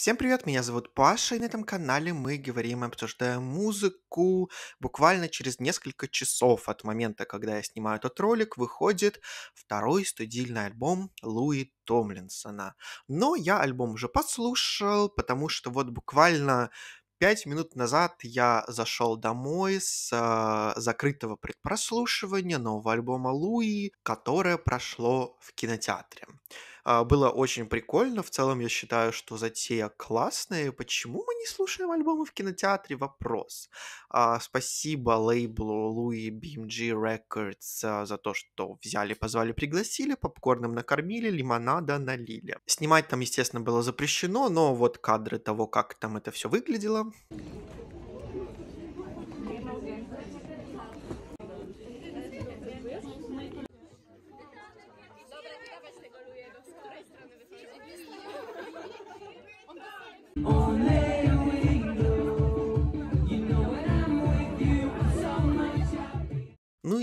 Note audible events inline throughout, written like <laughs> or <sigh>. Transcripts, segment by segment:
Всем привет, меня зовут Паша, и на этом канале мы говорим и обсуждаем музыку. Буквально через несколько часов от момента, когда я снимаю этот ролик, выходит второй студийный альбом Луи Томлинсона. Но я альбом уже послушал, потому что вот буквально Пять минут назад я зашел домой с э, закрытого предпрослушивания нового альбома Луи, которое прошло в кинотеатре. А, было очень прикольно. В целом я считаю, что затея классная. Почему мы не слушаем альбомы в кинотеатре? Вопрос. А, спасибо лейблу Louis BMG Records а, за то, что взяли, позвали, пригласили, попкорном накормили, лимонада налили. Снимать там, естественно, было запрещено, но вот кадры того, как там это все выглядело.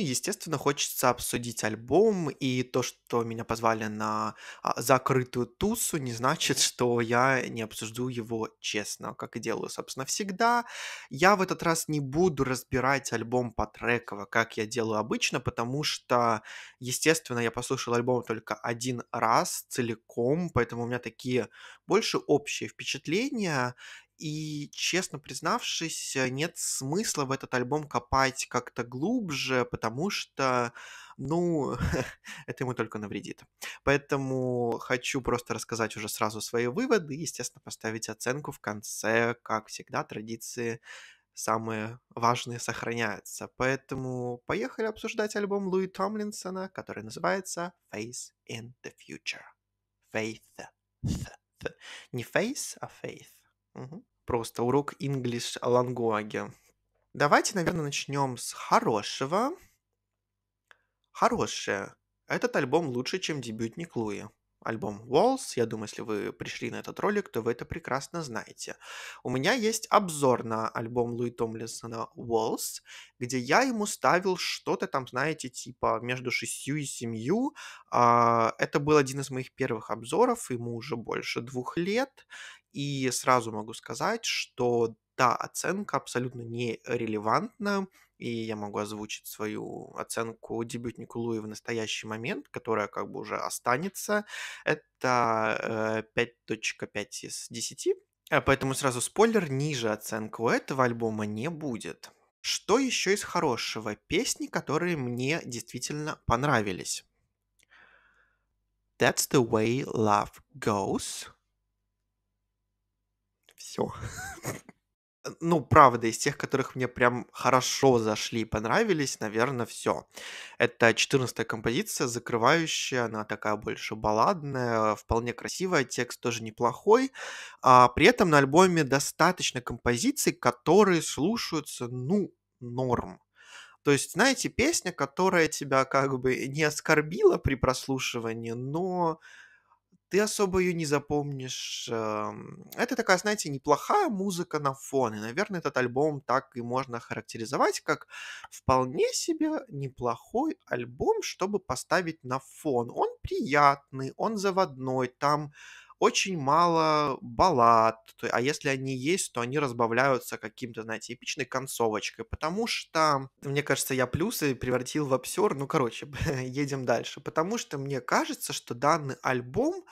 естественно, хочется обсудить альбом, и то, что меня позвали на а, закрытую тусу, не значит, <laughs> что я не обсужду его честно, как и делаю, собственно, всегда. Я в этот раз не буду разбирать альбом по треково, как я делаю обычно, потому что, естественно, я послушал альбом только один раз целиком, поэтому у меня такие больше общие впечатления, и, честно признавшись, э, нет смысла в этот альбом копать как-то глубже, потому что, ну, <laughs> это ему только навредит. Поэтому хочу просто рассказать уже сразу свои выводы и, естественно, поставить оценку в конце, как всегда, традиции самые важные сохраняются. Поэтому поехали обсуждать альбом Луи Томлинсона, который называется Faith in the Future. Faith. Не Faith, а Faith. Просто урок English Language. Давайте, наверное, начнем с хорошего. Хорошее. Этот альбом лучше, чем дебютник Луи альбом Walls. Я думаю, если вы пришли на этот ролик, то вы это прекрасно знаете. У меня есть обзор на альбом Луи Томлинсона Walls, где я ему ставил что-то там, знаете, типа между шестью и семью. А, это был один из моих первых обзоров, ему уже больше двух лет. И сразу могу сказать, что та оценка абсолютно не релевантна, и я могу озвучить свою оценку дебютнику Луи в настоящий момент, которая как бы уже останется. Это 5.5 э, из 10. Э, поэтому сразу спойлер, ниже оценка у этого альбома не будет. Что еще из хорошего? Песни, которые мне действительно понравились. That's the way love goes все. Э, ну, правда, из тех, которых мне прям хорошо зашли и понравились, наверное, все. Это 14-я композиция, закрывающая, она такая больше балладная, вполне красивая, текст тоже неплохой. А при этом на альбоме достаточно композиций, которые слушаются, ну, норм. То есть, знаете, песня, которая тебя как бы не оскорбила при прослушивании, но ты особо ее не запомнишь. Эм, это такая, знаете, неплохая музыка на фон. И, наверное, этот альбом так и можно характеризовать, как вполне себе неплохой альбом, чтобы поставить на фон. Он приятный, он заводной, там очень мало баллад, а если они есть, то они разбавляются каким-то, знаете, эпичной концовочкой, потому что, мне кажется, я плюсы превратил в обсер, ну, короче, <laughs> едем дальше, потому что мне кажется, что данный альбом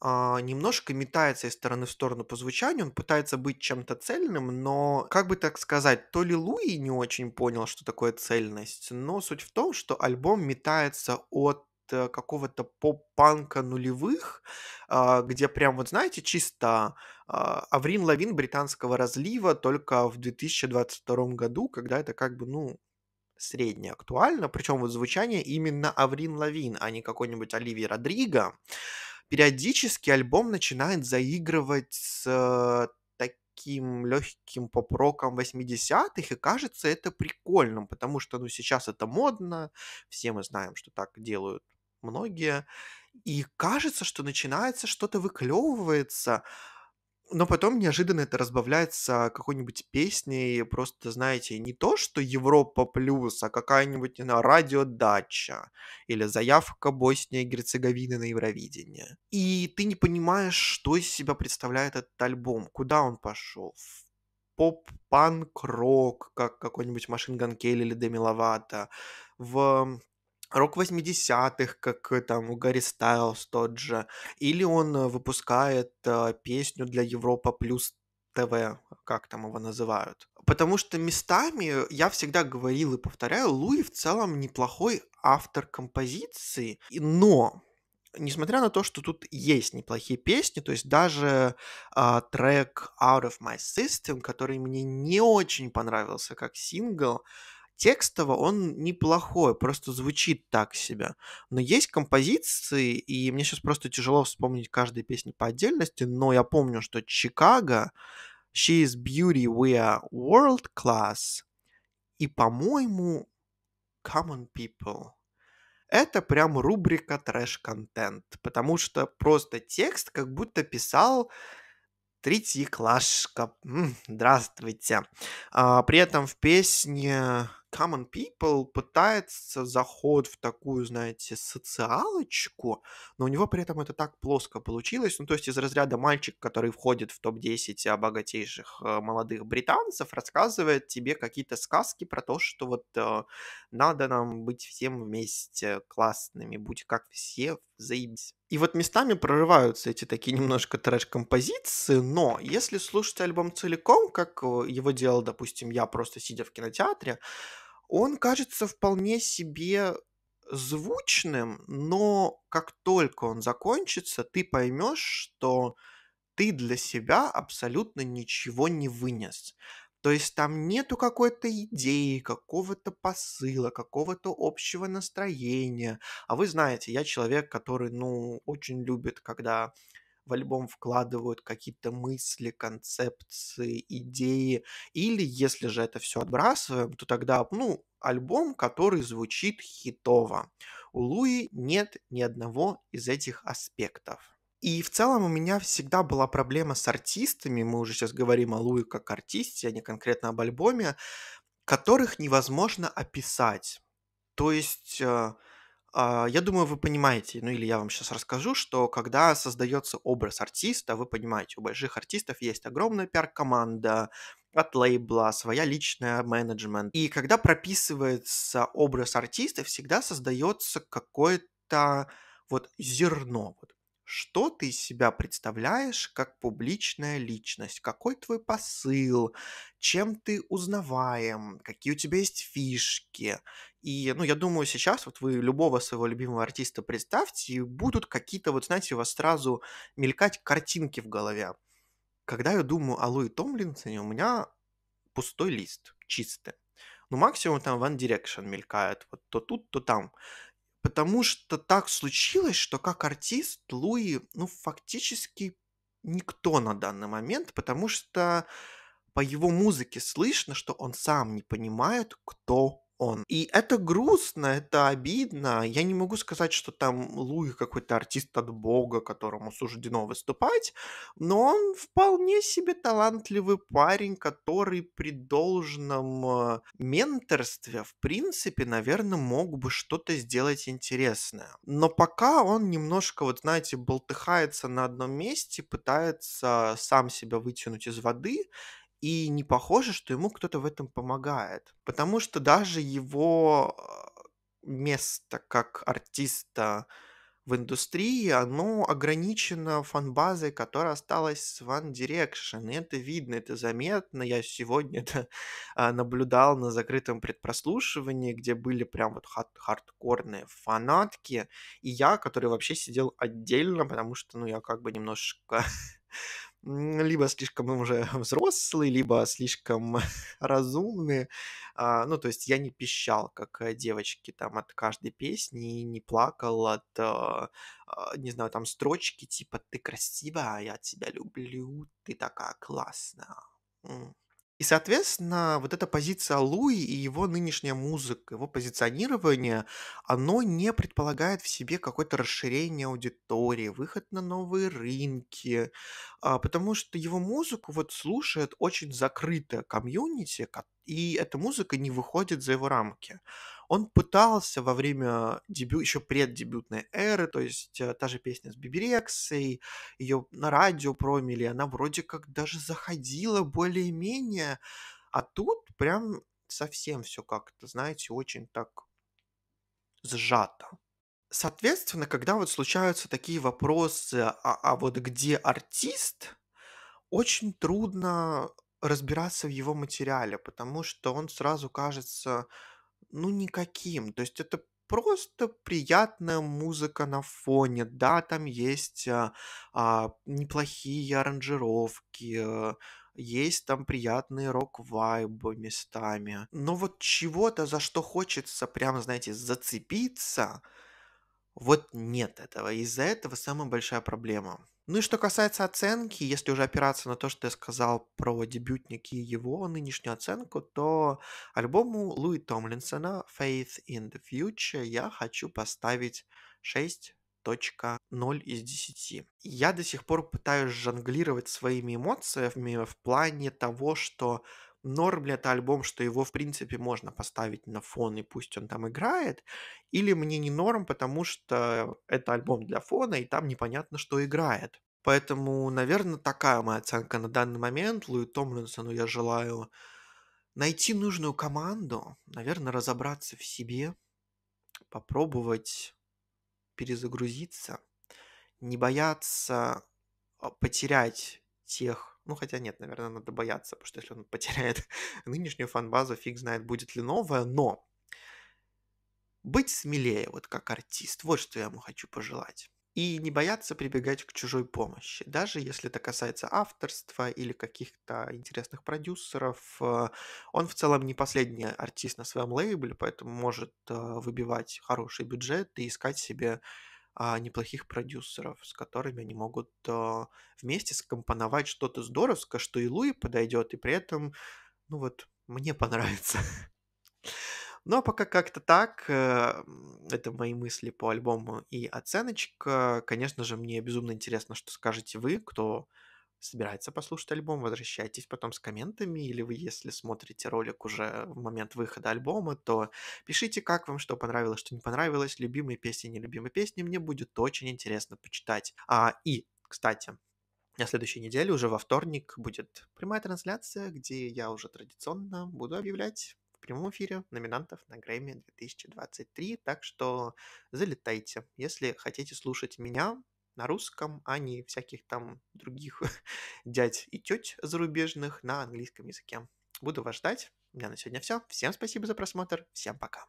а, немножко метается из стороны в сторону по звучанию, он пытается быть чем-то цельным, но, как бы так сказать, то ли Луи не очень понял, что такое цельность, но суть в том, что альбом метается от Э, какого-то поп-панка нулевых, а, где прям, вот знаете, чисто а, Аврин Лавин британского разлива только в 2022 году, когда это как бы, ну, средне актуально, причем вот звучание именно Аврин Лавин, а не какой-нибудь Оливии Родриго, периодически альбом начинает заигрывать с таким легким поп-роком 80-х, и кажется это прикольным, потому что, ну, сейчас это модно, все мы знаем, что так делают многие. И кажется, что начинается что-то выклевывается, но потом неожиданно это разбавляется какой-нибудь песней, просто, знаете, не то, что Европа плюс, а какая-нибудь, не знаю, радиодача или заявка Боснии и Герцеговины на Евровидение. И ты не понимаешь, что из себя представляет этот альбом, куда он пошел, в поп, панк, рок, как какой-нибудь Машин Ганкель или Демиловато, в рок 80-х, как э, там у Гарри Стайлс тот же, или он э, выпускает э, песню для Европа плюс ТВ, как там его называют. Потому что местами, я всегда говорил и повторяю, Луи в целом неплохой автор композиции, но несмотря на то, что тут есть неплохие песни, то есть даже э, трек Out of My System, который мне не очень понравился как сингл, Текстово он неплохой, просто звучит так себя. Но есть композиции, и мне сейчас просто тяжело вспомнить каждую песню по отдельности, но я помню, что «Чикаго», «She is beauty, we are world class» и, по-моему, «Common people» это прям рубрика трэш-контент, потому что просто текст как будто писал третий клашка. Здравствуйте. А, при этом в песне common people пытается заход в такую, знаете, социалочку, но у него при этом это так плоско получилось. Ну, то есть из разряда мальчик, который входит в топ-10 а, богатейших э, молодых британцев, рассказывает тебе какие-то сказки про то, что вот э, надо нам быть всем вместе классными, будь как все, заебись. И вот местами прорываются эти такие немножко трэш-композиции, но если слушать альбом целиком, как э, его делал, допустим, я просто сидя в кинотеатре, он кажется вполне себе звучным, но как только он закончится, ты поймешь, что ты для себя абсолютно ничего не вынес. То есть там нету какой-то идеи, какого-то посыла, какого-то общего настроения. А вы знаете, я человек, который, ну, очень любит, когда в альбом вкладывают какие-то мысли, концепции, идеи. Или если же это все отбрасываем, то тогда, ну, альбом, который звучит хитово. У Луи нет ни одного из этих аспектов. И в целом у меня всегда была проблема с артистами, мы уже сейчас говорим о Луи как артисте, а не конкретно об альбоме, которых невозможно описать. То есть э, а, я думаю, вы понимаете, ну или я вам сейчас расскажу, что когда создается образ артиста, вы понимаете, у больших артистов есть огромная пиар-команда, от лейбла, своя личная менеджмент. И когда прописывается образ артиста, всегда создается какое-то вот зерно, вот что ты из себя представляешь как публичная личность? Какой твой посыл? Чем ты узнаваем? Какие у тебя есть фишки? И, ну, я думаю, сейчас вот вы любого своего любимого артиста представьте, и будут какие-то, вот знаете, у вас сразу мелькать картинки в голове. Когда я думаю о Луи Томлинсоне, у меня пустой лист, чистый. Ну, максимум там One Direction мелькает, вот то тут, то там. Потому что так случилось, что как артист Луи, ну, фактически никто на данный момент, потому что по его музыке слышно, что он сам не понимает, кто он. И это грустно, это обидно. Я не могу сказать, что там Луи какой-то артист от бога, которому суждено выступать, но он вполне себе талантливый парень, который при должном а, менторстве, в принципе, наверное, мог бы что-то сделать интересное. Но пока он немножко, вот знаете, болтыхается на одном месте, пытается сам себя вытянуть из воды, и не похоже, что ему кто-то в этом помогает. Потому что даже его э, место как артиста в индустрии, оно ограничено фанбазой, которая осталась с One Direction. И это видно, это заметно. Я сегодня это а, наблюдал на закрытом предпрослушивании, где были прям вот хард хардкорные фанатки. И я, который вообще сидел отдельно, потому что, ну, я как бы немножко либо слишком уже взрослые, либо слишком <laughs> разумные. А, ну, то есть я не пищал, как э, девочки там от каждой песни, не плакал от, а, а, не знаю, там строчки типа «ты красивая, а я тебя люблю, ты такая классная». И, соответственно, вот эта позиция Луи и его нынешняя музыка, его позиционирование, оно не предполагает в себе какое-то расширение аудитории, выход на новые рынки, а, потому что его музыку вот слушает очень закрытая комьюнити, и эта музыка не выходит за его рамки. Он пытался во время дебют, еще преддебютной эры, то есть э, та же песня с Биберексой, ее на радио промили, она вроде как даже заходила более-менее, а тут прям совсем все как-то, знаете, очень так сжато. Соответственно, когда вот случаются такие вопросы, а, а вот где артист, очень трудно разбираться в его материале, потому что он сразу кажется ну, никаким. То есть это просто приятная музыка на фоне. Да, там есть а, а, неплохие аранжировки, а, есть там приятные рок-вайбы местами. Но вот чего-то, за что хочется прям, знаете, зацепиться, вот нет этого. Из-за этого самая большая проблема. Ну и что касается оценки, если уже опираться на то, что я сказал про дебютники и его нынешнюю оценку, то альбому Луи Томлинсона Faith in the Future я хочу поставить 6 0 из 10. Я до сих пор пытаюсь жонглировать своими эмоциями в плане того, что Норм ли это альбом, что его, в принципе, можно поставить на фон и пусть он там играет? Или мне не норм, потому что это альбом для фона, и там непонятно, что играет? Поэтому, наверное, такая моя оценка на данный момент. Луи Томлинсону я желаю найти нужную команду, наверное, разобраться в себе, попробовать перезагрузиться, не бояться а, потерять тех ну, хотя нет, наверное, надо бояться, потому что если он <laughs> потеряет <laughs> нынешнюю фан фиг знает, будет ли новая, но быть смелее, вот как артист, вот что я ему хочу пожелать. И не бояться прибегать к чужой помощи, даже если это касается авторства или каких-то интересных продюсеров. Э, он в целом не последний артист на своем лейбле, поэтому может э, выбивать хороший бюджет и искать себе а, неплохих продюсеров, с которыми они могут а, вместе скомпоновать что-то здоровское, что и Луи подойдет, и при этом, ну вот, мне понравится. Но пока как-то так, э, это мои мысли по альбому и оценочка. Конечно же, мне безумно интересно, что скажете вы, кто собирается послушать альбом, возвращайтесь потом с комментами, или вы, если смотрите ролик уже в момент выхода альбома, то пишите, как вам, что понравилось, что не понравилось, любимые песни, нелюбимые песни, мне будет очень интересно почитать. А, и, кстати, на следующей неделе, уже во вторник, будет прямая трансляция, где я уже традиционно буду объявлять в прямом эфире номинантов на Грэмми 2023, так что залетайте. Если хотите слушать меня, на русском, а не всяких там других <laughs> дядь и теть зарубежных на английском языке. Буду вас ждать. У меня на сегодня все. Всем спасибо за просмотр. Всем пока.